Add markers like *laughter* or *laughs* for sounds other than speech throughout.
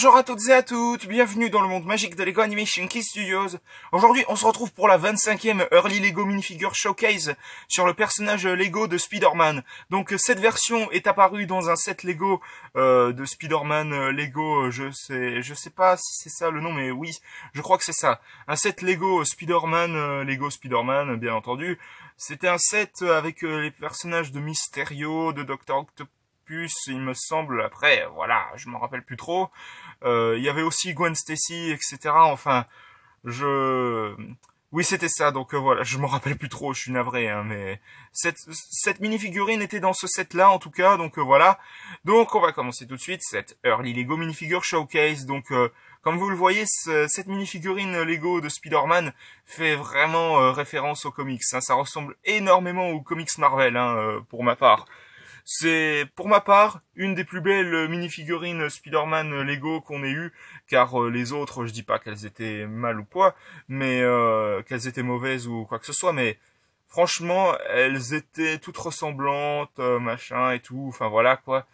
Bonjour à toutes et à toutes, bienvenue dans le monde magique de LEGO Animation Key Studios. Aujourd'hui, on se retrouve pour la 25e Early LEGO Minifigure Showcase sur le personnage LEGO de Spider-Man. Donc cette version est apparue dans un set LEGO euh, de Spider-Man euh, LEGO, euh, je sais je sais pas si c'est ça le nom mais oui, je crois que c'est ça. Un set LEGO Spider-Man LEGO Spider-Man bien entendu. C'était un set avec les personnages de Mysterio, de Doctor Octopus il me semble. Après, voilà, je m'en rappelle plus trop. Euh, il y avait aussi Gwen Stacy, etc. Enfin, je... Oui, c'était ça. Donc euh, voilà, *laughs* je m'en rappelle plus trop. Je suis navré, hein, mais cette, cette mini figurine était dans ce set-là en tout cas. Donc euh, voilà. Donc on va commencer tout de suite cette Early Lego minifigure showcase. Donc comme vous le voyez, cette mini figurine Lego de Spider-Man fait vraiment référence aux comics. Hein. Ça ressemble énormément aux comics Marvel hein, pour ma part. C'est pour ma part une des plus belles euh, minifigurines figurines Spider-Man euh, Lego qu'on ait eu, car euh, les autres, je dis pas qu'elles étaient mal ou quoi, mais qu'elles étaient mauvaises ou quoi que ce soit, mais franchement, elles étaient toutes ressemblantes, machin et tout, enfin voilà quoi.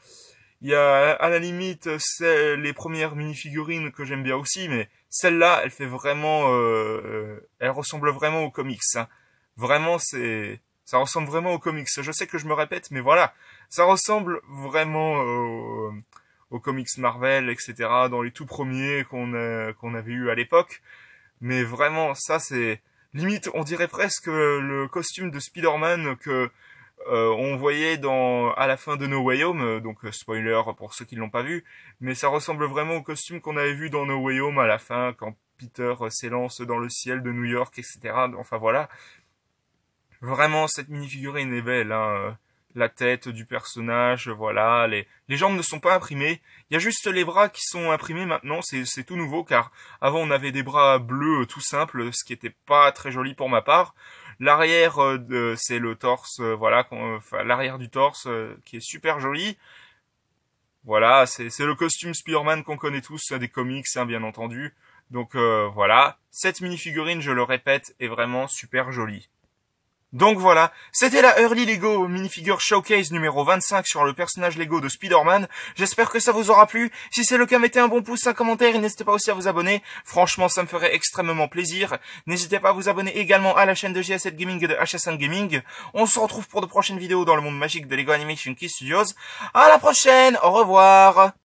Il y a à la limite c'est les premières minifigurines que j'aime bien aussi, mais celle-là, elle fait vraiment, elle ressemble vraiment aux comics. Hein. Vraiment, c'est ça ressemble vraiment aux comics. Je sais que je me répète, mais voilà, ça ressemble vraiment euh, aux, comics Marvel, etc. Dans les tout premiers qu'on avait eu à l'époque. Mais vraiment, ça c'est limite, on dirait presque le costume de Spider-Man que euh, on voyait dans à la fin de No Way Home, donc euh, spoiler pour ceux qui ne l'ont pas vu, mais ça ressemble vraiment au costume qu'on avait vu dans No Way Home à la fin quand Peter s'élance dans le ciel de New York, etc. Enfin voilà, Vraiment, cette mini-figurine est belle. Hein, euh, la tête du personnage, voilà. Les, jambes ne sont pas imprimées. Il y a juste les bras qui sont imprimés maintenant. C'est tout nouveau car avant on avait des bras bleus euh, tout simples, ce qui n'était pas très joli pour ma part. L'arrière, euh, c'est le torse, voilà, l'arrière du torse qui est super joli. Voilà, c'est le costume spider qu'on connaît tous hein, des comics, hein, bien entendu. Donc voilà, cette mini-figurine, je le répète, est vraiment super jolie. Donc voilà, c'était la Early Lego Minifigure Showcase numéro 25 sur le personnage Lego de Spider-Man. J'espère que ça vous aura plu. Si c'est le cas, mettez un bon pouce, un commentaire et n'hésitez pas aussi à vous abonner. Franchement, ça me ferait extrêmement plaisir. N'hésitez pas à vous abonner également à la chaîne de GS7 Gaming et de HSN Gaming. On se retrouve pour de prochaines vidéos dans le monde magique de Lego Animation Key Studios. À la prochaine, au revoir